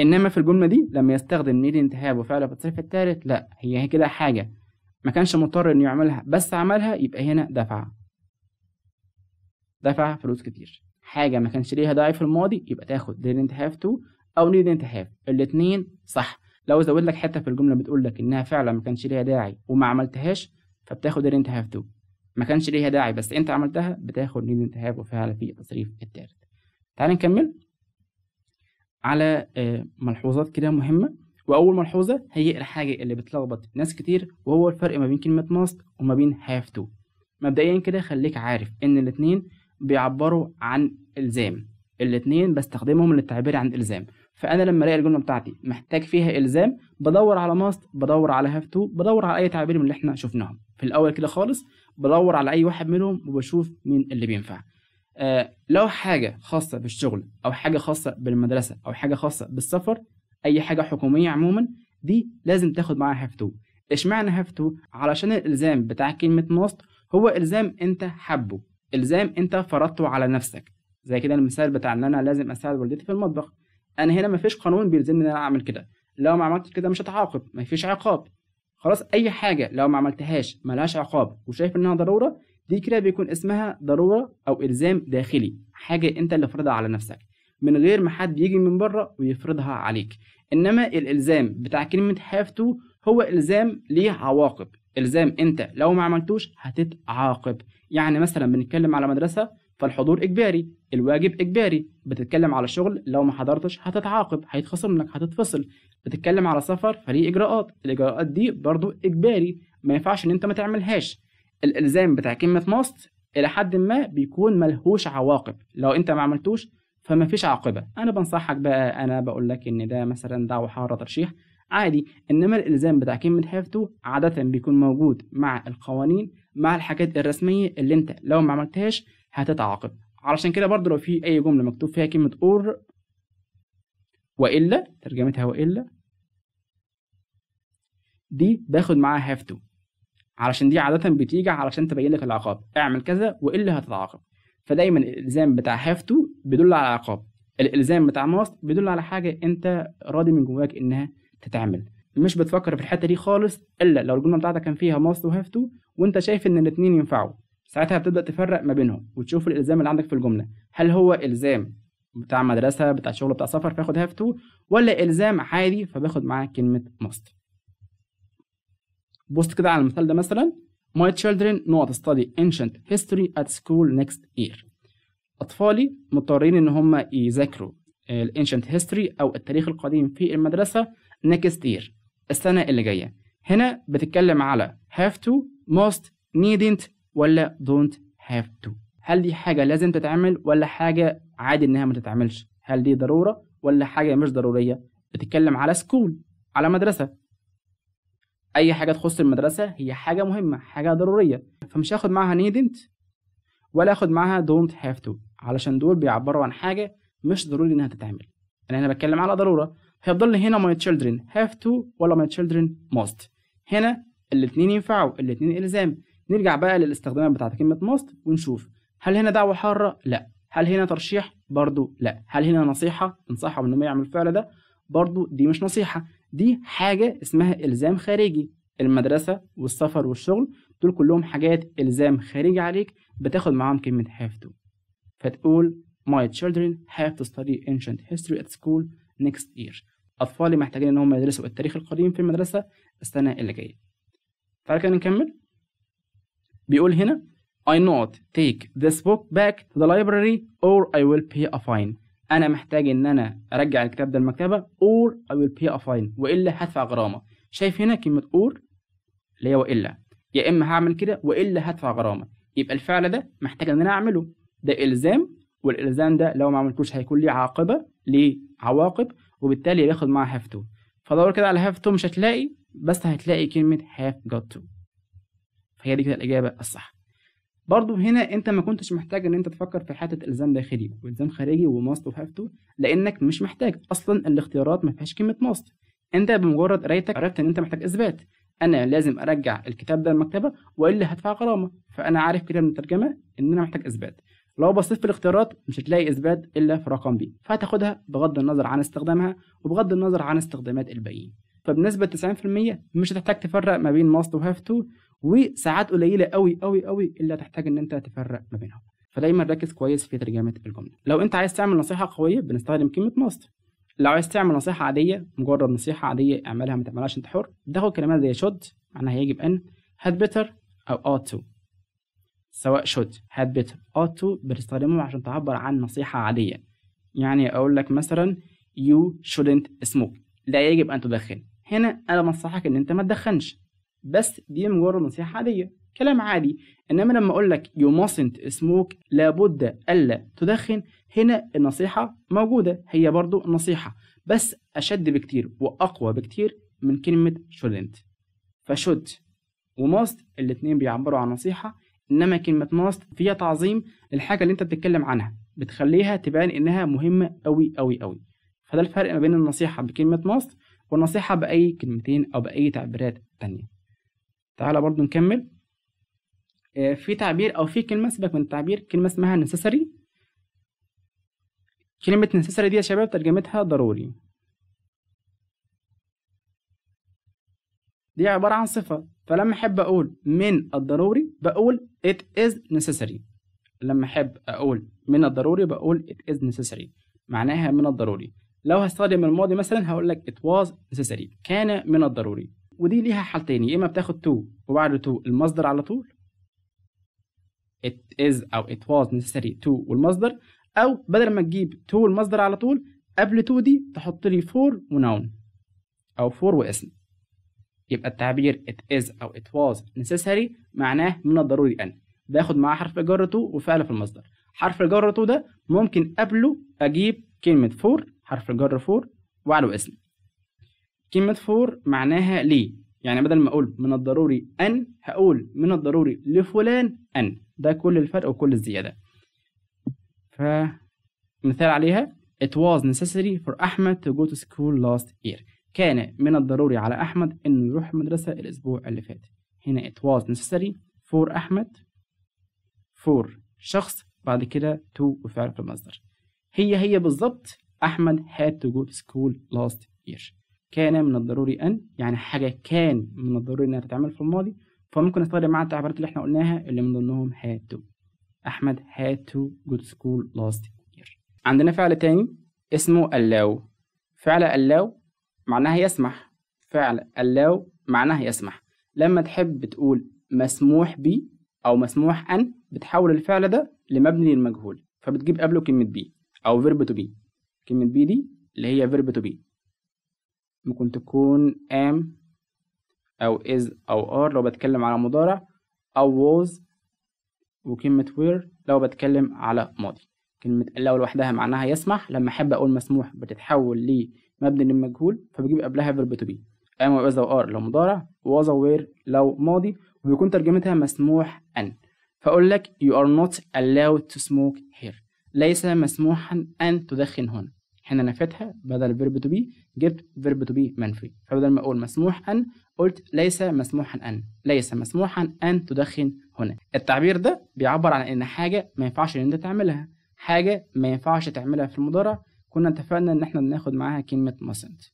انما في الجمله دي لما يستخدم نيد انتهاب وفعل في الصيف الثالث لا هي, هي كده حاجه ما كانش مضطر انه يعملها بس عملها يبقى هنا دفع دفع فلوس كتير حاجه ما كانش ليها داعي في الماضي يبقى تاخد didn't have to او نريد have الاثنين صح لو زود لك حته في الجمله بتقول لك انها فعلا ما كانش ليها داعي وما عملتهاش فبتاخد didn't have ما كانش ليها داعي بس انت عملتها بتاخد نيد have وفعلا في التصريف الثالث تعال نكمل على آه، ملحوظات كده مهمه واول ملحوظه هي الحاجه اللي بتلخبط ناس كتير وهو الفرق ما بين كلمه ماست وما بين هاف تو مبدئيا كده خليك عارف ان الاتنين بيعبروا عن الزام الاتنين بستخدمهم للتعبير عن الزام فانا لما الاقي الجمله بتاعتي محتاج فيها الزام بدور على ماست بدور على هاف تو بدور على اي تعابير من اللي احنا شفناهم في الاول كده خالص بدور على اي واحد منهم وبشوف مين اللي بينفع آه لو حاجه خاصه بالشغل او حاجه خاصه بالمدرسه او حاجه خاصه بالسفر اي حاجه حكوميه عموما دي لازم تاخد معاها هاف تو اشمعنى هاف تو علشان الالزام بتاع كلمه ماست هو الزام انت حبه الزام انت فرضته على نفسك زي كده المثال بتاع ان انا لازم اساعد والدتي في المطبخ انا هنا مفيش قانون بيلزمني ان انا اعمل كده لو ما عملتش كده مش هتعاقب مفيش عقاب خلاص اي حاجه لو ما عملتهاش ملهاش عقاب وشايف انها ضروره دي كده بيكون اسمها ضروره او الزام داخلي حاجه انت اللي فرضها على نفسك من غير ما حد يجي من بره ويفرضها عليك انما الالزام بتاع كلمه هاف تو هو الزام ليه عواقب الزام انت لو ما عملتوش هتتعاقب يعني مثلا بنتكلم على مدرسه فالحضور اجباري الواجب اجباري بتتكلم على شغل لو ما حضرتش هتتعاقب هيتخصم منك هتتفصل بتتكلم على سفر فليه اجراءات الاجراءات دي برضو اجباري ما ينفعش ان انت ما تعملهاش الالزام بتاع كلمه ماست الى حد ما بيكون ملهوش عواقب لو انت ما عملتوش فما فيش عاقبه انا بنصحك بقى انا بقول لك ان ده مثلا دعوه حاره ترشيح عادي انما الالزام بتاع كلمه هافتو عاده بيكون موجود مع القوانين مع الحاجات الرسميه اللي انت لو ما عملتهاش هتتعاقب علشان كده برضو لو في أي جملة مكتوب فيها كلمة اور وإلا ترجمتها وإلا دي باخد معاها هاف تو علشان دي عادة بتيجي علشان تبين لك العقاب اعمل كذا وإلا هتتعاقب فدايما الإلزام بتاع هاف تو بيدل على عقاب الإلزام بتاع ماست بيدل على حاجة أنت راضي من جواك إنها تتعمل مش بتفكر في الحته دي خالص الا لو الجمله بتاعتك كان فيها ماست وهاف تو وانت شايف ان الاثنين ينفعوا ساعتها بتبدا تفرق ما بينهم وتشوف الالزام اللي عندك في الجمله هل هو الزام بتاع مدرسه بتاع شغل بتاع سفر فاخد هاف تو ولا الزام عادي فباخد معاه كلمه ماست بص كده على المثال ده مثلا My children not study ancient history at school next year أطفالي مضطرين إن هم يذاكروا الانشنت هيستوري أو التاريخ القديم في المدرسة next year السنة اللي جاية هنا بتتكلم على have to must needn't ولا don't have to هل دي حاجة لازم تتعمل ولا حاجة عادي إنها ما تتعملش هل دي ضرورة ولا حاجة مش ضرورية بتتكلم على سكول على مدرسة أي حاجة تخص المدرسة هي حاجة مهمة حاجة ضرورية فمش هاخد معاها needn't ولا هاخد معاها don't have to علشان دول بيعبروا عن حاجة مش ضروري إنها تتعمل يعني أنا هنا بتكلم على ضرورة هيفضل لي هنا my children have to ولا my children must هنا الاتنين ينفعوا الاتنين إلزام نرجع بقى للاستخدامات بتاعت كلمة must ونشوف هل هنا دعوة حارة؟ لا هل هنا ترشيح؟ برضو لا هل هنا نصيحة؟ انصحهم ان هو يعمل الفعل ده؟ برضو دي مش نصيحة دي حاجة اسمها إلزام خارجي المدرسة والسفر والشغل دول كلهم حاجات إلزام خارجي عليك بتاخد معاهم كلمة have to فتقول My children have to study ancient history at school next year أطفالي محتاجين إن هم يدرسوا التاريخ القديم في المدرسة السنة اللي جاية تعالى كده نكمل بيقول هنا I not take this book back to the library or I will pay a fine أنا محتاج إن أنا أرجع الكتاب ده المكتبة or I will pay a fine وإلا هدفع غرامة شايف هنا كلمة or اللي هي وإلا يا إما هعمل كده وإلا هدفع غرامة يبقى الفعل ده محتاج إن أنا أعمله ده إلزام والإلزام ده لو ما عملتوش هيكون ليه عاقبة ليه عواقب وبالتالي بياخد معاه have to فدور كده على have to مش هتلاقي بس هتلاقي كلمة have got to هي دي كده الاجابه الصح برضو هنا انت ما كنتش محتاج ان انت تفكر في حته الزام داخلي والزام خارجي وماست وهاف تو لانك مش محتاج اصلا الاختيارات ما فيهاش كلمه ماست انت بمجرد قرايتك عرفت ان انت محتاج اثبات انا لازم ارجع الكتاب ده المكتبه والا هدفع غرامه فانا عارف كده من الترجمه ان انا محتاج اثبات لو بصيت في الاختيارات مش هتلاقي اثبات الا في رقم بي فهتاخدها بغض النظر عن استخدامها وبغض النظر عن استخدامات الباقيين فبنسبه 90% مش هتحتاج تفرق ما بين ماست وهاف تو وساعات قليله قوي قوي قوي اللي هتحتاج ان انت تفرق ما بينهم فدايما ركز كويس في ترجمه الجمله لو انت عايز تعمل نصيحه قويه بنستخدم كلمه ماست لو عايز تعمل نصيحه عاديه مجرد نصيحه عاديه اعملها ما تعملهاش انت حر ده كلمات زي شود معناها يجب ان had better او ought to سواء should had better ought to بتستخدمهم عشان تعبر عن نصيحه عاديه يعني اقول لك مثلا you shouldn't smoke لا يجب ان تدخن هنا انا بنصحك ان انت ما تدخنش بس دي مجرد نصيحة عادية كلام عادي انما لما اقول لك you mustn't smoke لابد الا تدخن هنا النصيحة موجودة هي برضو نصيحة بس اشد بكتير واقوى بكتير من كلمة shouldn't فشد وماست الاتنين بيعبروا عن نصيحة انما كلمة ماست فيها تعظيم للحاجة اللي انت بتتكلم عنها بتخليها تبان انها مهمة أوي أوي أوي فده الفرق ما بين النصيحة بكلمة ماست والنصيحة بأي كلمتين أو بأي تعبيرات تانية تعالى برضو نكمل آه، في تعبير او في كلمه سيبك من التعبير كلمه اسمها necessary كلمه necessary دي يا شباب ترجمتها ضروري دي عباره عن صفه فلما احب اقول من الضروري بقول it is necessary لما احب اقول من الضروري بقول it is necessary معناها من الضروري لو هستخدم الماضي مثلا هقول لك it was necessary كان من الضروري ودي ليها حالتين يا اما بتاخد to وبعد to المصدر على طول it is او it was necessary to والمصدر او بدل ما تجيب to المصدر على طول قبل to دي تحط لي for ونون او for واسم يبقى التعبير it is او it was necessary معناه من الضروري ان باخد معاه حرف الجر to وفعل في المصدر حرف الجر to ده ممكن قبله اجيب كلمه for حرف الجر فور وعلى اسم كلمة فور معناها ليه يعني بدل ما أقول من الضروري أن هقول من الضروري لفلان أن ده كل الفرق وكل الزيادة فمثال عليها It was necessary for أحمد to go to school last year كان من الضروري على أحمد إنه يروح المدرسة الأسبوع اللي فات هنا it was necessary for أحمد for شخص بعد كده to وفعل في المصدر هي هي بالظبط أحمد had to go to school last year كان من الضروري أن يعني حاجة كان من الضروري إنها تتعمل في الماضي فممكن نستخدم مع التعبيرات اللي احنا قلناها اللي من ضمنهم had to أحمد had to to school last year عندنا فعل تاني اسمه allow فعل allow معناها يسمح فعل allow معناها يسمح لما تحب تقول مسموح بي أو مسموح أن بتحول الفعل ده لمبني للمجهول فبتجيب قبله كلمة بي أو verb to be كلمة بي دي اللي هي verb to be ممكن تكون am أو is أو are لو بتكلم على مضارع أو was وكلمة were لو بتكلم على ماضي كلمة لو لوحدها معناها يسمح لما أحب أقول مسموح بتتحول لمبني للمجهول فبجيب قبلها verb to be am أو is أو are لو مضارع was و were لو ماضي وبيكون ترجمتها مسموح أن فأقول لك you are not allowed to smoke here ليس مسموحا أن تدخن هنا احنا نفيتها بدل verb to be جبت verb to be منفي فبدل ما اقول مسموح ان قلت ليس مسموحا ان ليس مسموحا ان تدخن هنا التعبير ده بيعبر عن ان حاجه ما ينفعش ان انت تعملها حاجه ما ينفعش تعملها في المضارع كنا اتفقنا ان احنا بناخد معاها كلمه mustn't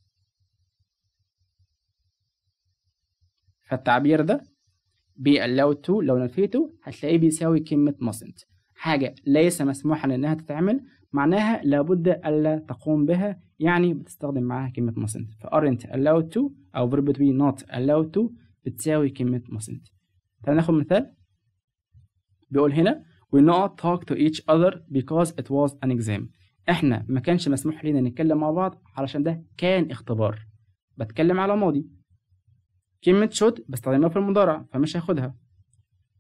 فالتعبير ده be allowed to لو نفيته هتلاقيه بيساوي كلمه mustn't حاجه ليس مسموحا انها تتعمل معناها لابد ألا تقوم بها يعني بتستخدم معاها كلمة mustn't فارنت allowed to أو verb to be not allowed to بتساوي كلمة mustn't تعال ناخد مثال بيقول هنا we not talk to each other because it was an exam احنا ما كانش مسموح لينا نتكلم مع بعض علشان ده كان اختبار بتكلم على ماضي كلمة should بستخدمها في المضارع فمش هاخدها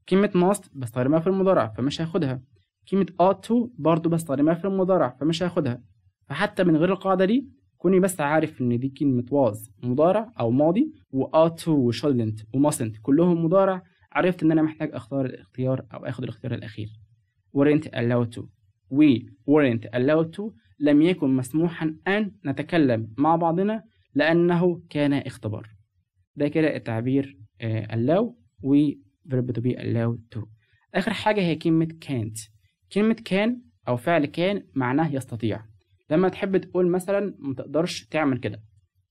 كلمة must بستخدمها في المضارع فمش هاخدها كلمة ought to برضه بس طالماها في المضارع فمش هاخدها فحتى من غير القاعدة دي كوني بس عارف ان دي كلمة was مضارع او ماضي و ought to shouldn't و mustn't كلهم مضارع عرفت ان انا محتاج اختار الاختيار او اخد الاختيار الاخير weren't allowed to we weren't allowed to لم يكن مسموحا ان نتكلم مع بعضنا لانه كان اختبار ده كده التعبير آه، allow و verb to be allowed to اخر حاجة هي كلمة can't كلمة كان أو فعل كان معناه يستطيع لما تحب تقول مثلا ما تقدرش تعمل كده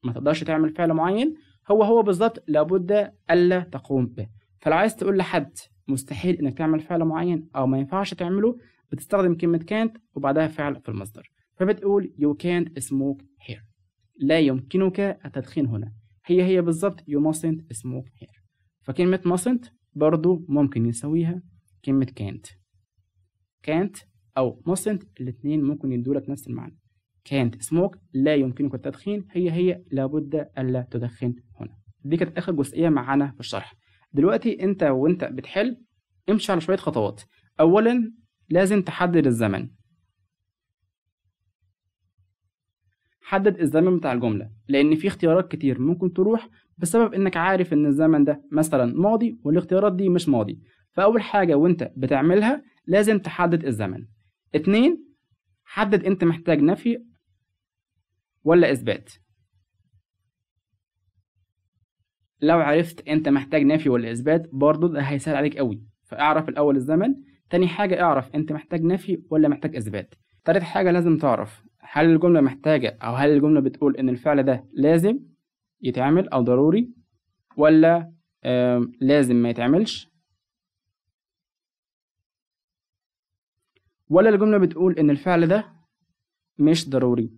ما تقدرش تعمل فعل معين هو هو بالظبط لابد ألا تقوم به فلو عايز تقول لحد مستحيل إنك تعمل فعل معين أو ما ينفعش تعمله بتستخدم كلمة كانت وبعدها فعل في المصدر فبتقول you can't smoke here لا يمكنك التدخين هنا هي هي بالظبط you mustn't smoke here فكلمة mustn't برضو ممكن يسويها كلمة can't كانت او mustn't الاثنين ممكن يدولك نفس المعنى كانت سموك لا يمكنك التدخين هي هي لابد الا تدخن هنا دي كانت اخر جزئيه معانا في الشرح دلوقتي انت وانت بتحل امشي على شويه خطوات اولا لازم تحدد الزمن حدد الزمن بتاع الجمله لان في اختيارات كتير ممكن تروح بسبب انك عارف ان الزمن ده مثلا ماضي والاختيارات دي مش ماضي فاول حاجه وانت بتعملها لازم تحدد الزمن اتنين حدد انت محتاج نفي ولا اثبات لو عرفت انت محتاج نفي ولا اثبات برضه ده هيسهل عليك قوي فاعرف الاول الزمن تاني حاجة اعرف انت محتاج نفي ولا محتاج اثبات تالت حاجة لازم تعرف هل الجملة محتاجة او هل الجملة بتقول ان الفعل ده لازم يتعمل او ضروري ولا لازم ما يتعملش ولا الجملة بتقول إن الفعل ده مش ضروري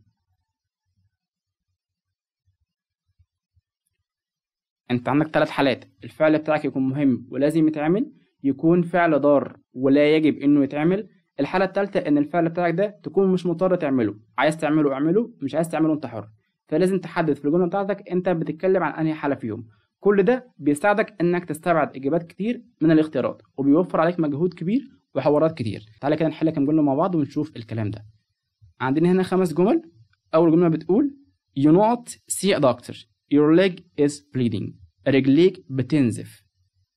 أنت عندك ثلاث حالات الفعل بتاعك يكون مهم ولازم يتعمل يكون فعل ضار ولا يجب إنه يتعمل الحالة الثالثة إن الفعل بتاعك ده تكون مش مضطر تعمله عايز تعمله اعمله مش عايز تعمله أنت حر فلازم تحدد في الجملة بتاعتك أنت بتتكلم عن أنهي حالة فيهم كل ده بيساعدك إنك تستبعد إجابات كتير من الاختيارات وبيوفر عليك مجهود كبير وحوارات كتير تعالى كده نحل كام جمله مع بعض ونشوف الكلام ده عندنا هنا خمس جمل اول جمله بتقول you not see a doctor your leg is bleeding رجليك بتنزف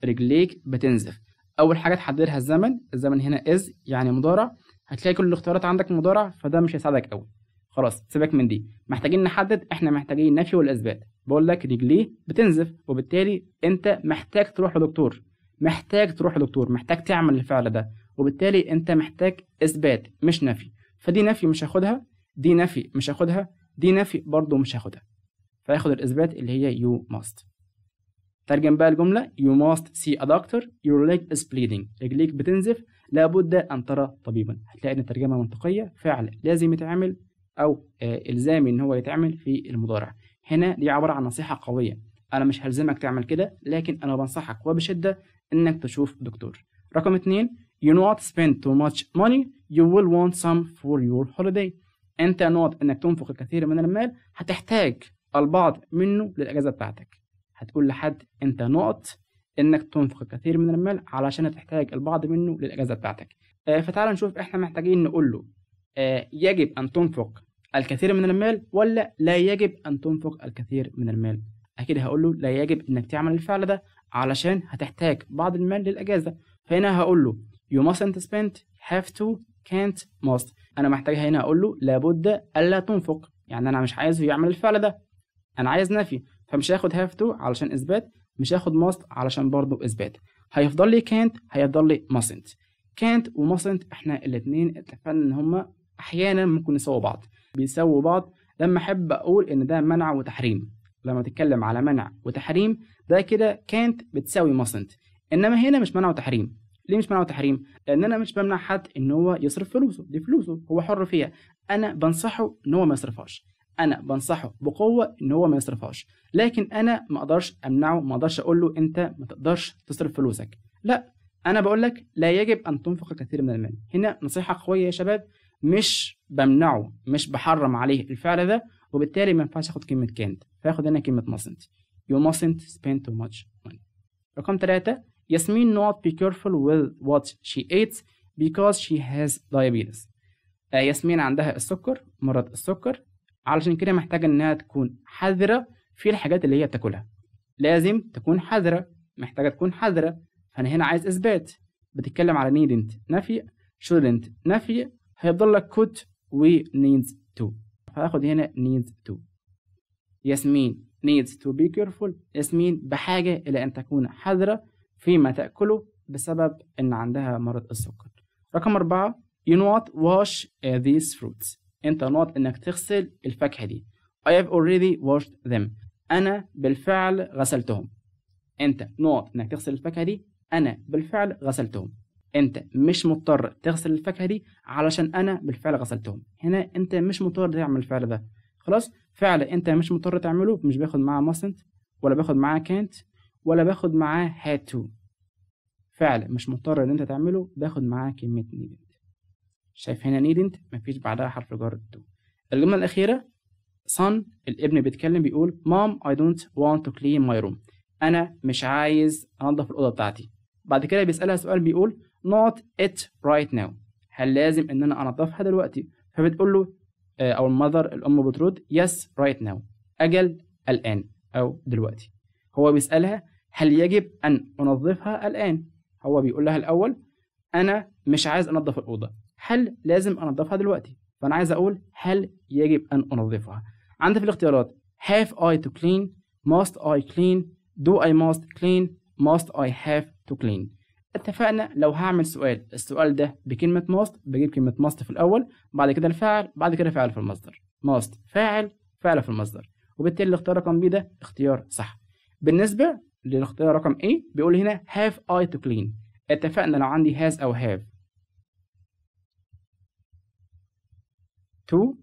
رجليك بتنزف اول حاجه تحددها الزمن الزمن هنا is يعني مضارع هتلاقي كل الاختيارات عندك مضارع فده مش هيساعدك قوي خلاص سيبك من دي محتاجين نحدد احنا محتاجين نفي والاثبات بقول لك رجليه بتنزف وبالتالي انت محتاج تروح لدكتور محتاج تروح لدكتور محتاج تعمل الفعل ده وبالتالي انت محتاج اثبات مش نفي فدي نفي مش هاخدها دي نفي مش هاخدها دي نفي برضو مش هاخدها فياخد الاثبات اللي هي you must ترجم بقى الجمله you must see a doctor your leg is bleeding رجليك بتنزف لابد ان ترى طبيبا هتلاقي ان الترجمه منطقيه فعل لازم يتعمل او آه، الزامي ان هو يتعمل في المضارع هنا دي عباره عن نصيحه قويه انا مش هلزمك تعمل كده لكن انا بنصحك وبشده انك تشوف دكتور رقم اتنين You not spend too much money you will want some for your holiday أنت نوت إنك تنفق الكثير من المال هتحتاج البعض منه للأجازة بتاعتك هتقول لحد أنت نوت إنك تنفق الكثير من المال علشان هتحتاج البعض منه للأجازة بتاعتك آه فتعال نشوف إحنا محتاجين نقول له آه يجب أن تنفق الكثير من المال ولا لا يجب أن تنفق الكثير من المال أكيد هقول له لا يجب إنك تعمل الفعل ده علشان هتحتاج بعض المال للأجازة فهنا هقول له You mustn't spend have to can't must انا محتاج هنا اقول له لابد الا تنفق يعني انا مش عايزه يعمل الفعل ده انا عايز نفي فمش هاخد have to علشان اثبات مش هاخد must علشان برضه اثبات هيفضل لي can't هيفضل لي mustn't can't و mustn't احنا الاتنين اتفقنا ان هما احيانا ممكن يساووا بعض بيساووا بعض لما احب اقول ان ده منع وتحريم لما تتكلم على منع وتحريم ده كده can't بتساوي mustn't انما هنا مش منع وتحريم ليه مش منع تحريم لان انا مش بمنع حد ان هو يصرف فلوسه دي فلوسه هو حر فيها انا بنصحه ان هو ما يصرفهاش انا بنصحه بقوه ان هو ما يصرفهاش لكن انا ما اقدرش امنعه ما اقدرش اقول له انت ما تقدرش تصرف فلوسك لا انا بقول لك لا يجب ان تنفق الكثير من المال هنا نصيحه قويه يا شباب مش بمنعه مش بحرم عليه الفعل ده وبالتالي ما ينفعش اخد كلمه كانت فاخد هنا كلمه mustn't you mustn't spend too much money رقم ثلاثة ياسمين not be careful with what she eats because she has diabetes آه، ياسمين عندها السكر مرض السكر علشان كده محتاجة إنها تكون حذرة في الحاجات اللي هي بتاكلها لازم تكون حذرة محتاجة تكون حذرة فأنا هنا عايز إثبات بتتكلم على needn't نفي shouldn't نفي هيفضل لك could we needs to فهاخد هنا needs to ياسمين needs to be careful ياسمين بحاجة إلى أن تكون حذرة فيما تأكله بسبب إن عندها مرض السكر رقم أربعة you not wash uh, these fruits أنت not إنك تغسل الفاكهة دي I have already washed them أنا بالفعل غسلتهم أنت not إنك تغسل الفاكهة دي أنا بالفعل غسلتهم أنت مش مضطر تغسل الفاكهة دي علشان أنا بالفعل غسلتهم هنا أنت مش مضطر تعمل الفعل ده خلاص فعل أنت مش مضطر تعمله مش بياخد معاه mustn't ولا بياخد معاه can't ولا باخد معاه هاد تو فعلا مش مضطر ان انت تعمله باخد معاه كلمة needed شايف هنا needed مفيش بعدها حرف جر تو الجملة الأخيرة son الابن بيتكلم بيقول mom I don't want to clean my room أنا مش عايز أنظف الأوضة بتاعتي بعد كده بيسألها سؤال بيقول not it right now هل لازم إن أنا أنظفها دلوقتي فبتقول له آه، أو المذر الأم بترد yes right now أجل الآن أو دلوقتي هو بيسألها هل يجب أن أنظفها الآن؟ هو بيقول لها الأول أنا مش عايز أنظف الأوضة هل لازم أنظفها دلوقتي؟ فأنا عايز أقول هل يجب أن أنظفها؟ عندي في الاختيارات have I to clean must I clean do I must clean must I have to clean اتفقنا لو هعمل سؤال السؤال ده بكلمة must بجيب كلمة must في الأول بعد كده الفاعل بعد كده فعل في المصدر must فاعل فعل في المصدر وبالتالي الاختيار رقم بي ده اختيار صح بالنسبة للاختيار رقم A بيقول هنا have I to clean اتفقنا لو عندي has أو have to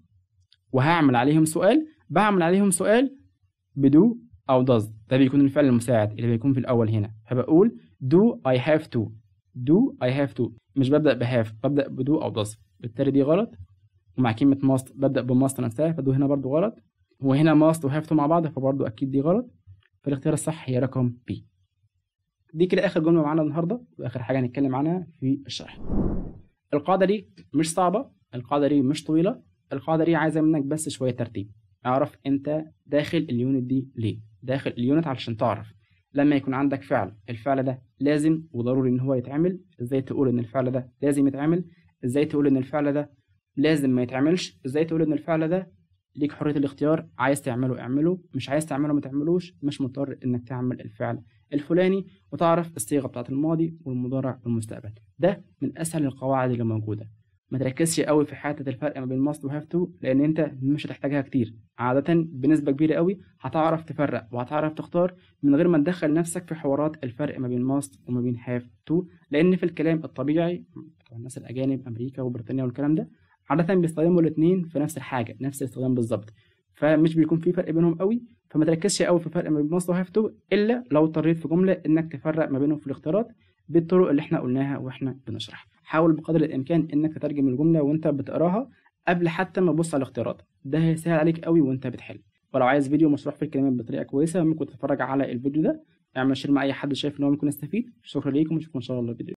وهعمل عليهم سؤال بعمل عليهم سؤال بدو أو does ده بيكون الفعل المساعد اللي بيكون في الأول هنا فبقول do I have to do I have to مش ببدأ بهاف ببدأ بدو أو does بالتالي دي غلط ومع كلمة must ببدأ بماست نفسها فدو هنا برضو غلط وهنا must وهاف تو مع بعض فبرضو أكيد دي غلط فالاختيار الصح هي رقم B دي كده آخر جملة معانا النهاردة وآخر حاجة هنتكلم عنها في الشرح القاعدة دي مش صعبة القاعدة دي مش طويلة القاعدة دي عايزة منك بس شوية ترتيب اعرف انت داخل اليونت دي ليه داخل اليونت علشان تعرف لما يكون عندك فعل الفعل ده لازم وضروري ان هو يتعمل ازاي تقول ان الفعل ده لازم يتعمل ازاي تقول ان الفعل ده لازم ما يتعملش ازاي تقول ان الفعل ده ليك حريه الاختيار عايز تعمله اعمله مش عايز تعمله ما تعملوش مش مضطر انك تعمل الفعل الفلاني وتعرف الصيغه بتاعه الماضي والمضارع والمستقبل ده من اسهل القواعد اللي موجوده ما تركزش قوي في حته الفرق ما بين ماست وهاف تو لان انت مش هتحتاجها كتير عاده بنسبه كبيره قوي هتعرف تفرق وهتعرف تختار من غير ما تدخل نفسك في حوارات الفرق ما بين ماست وما بين هاف تو لان في الكلام الطبيعي الناس الاجانب امريكا وبريطانيا والكلام ده عادة بيستخدموا الاثنين في نفس الحاجة نفس الاستخدام بالظبط فمش بيكون في فرق بينهم قوي فما تركزش قوي في فرق ما بين must وهافتو إلا لو اضطريت في جملة إنك تفرق ما بينهم في الاختيارات بالطرق اللي احنا قلناها واحنا بنشرح حاول بقدر الإمكان إنك تترجم الجملة وأنت بتقراها قبل حتى ما تبص على الاختيارات ده هيسهل عليك قوي وأنت بتحل ولو عايز فيديو مشروح في الكلمات بطريقة كويسة ممكن تتفرج على الفيديو ده اعمل شير مع أي حد شايف إن هو ممكن يستفيد شكرا ليكم ونشوفكم إن شاء الله فيديو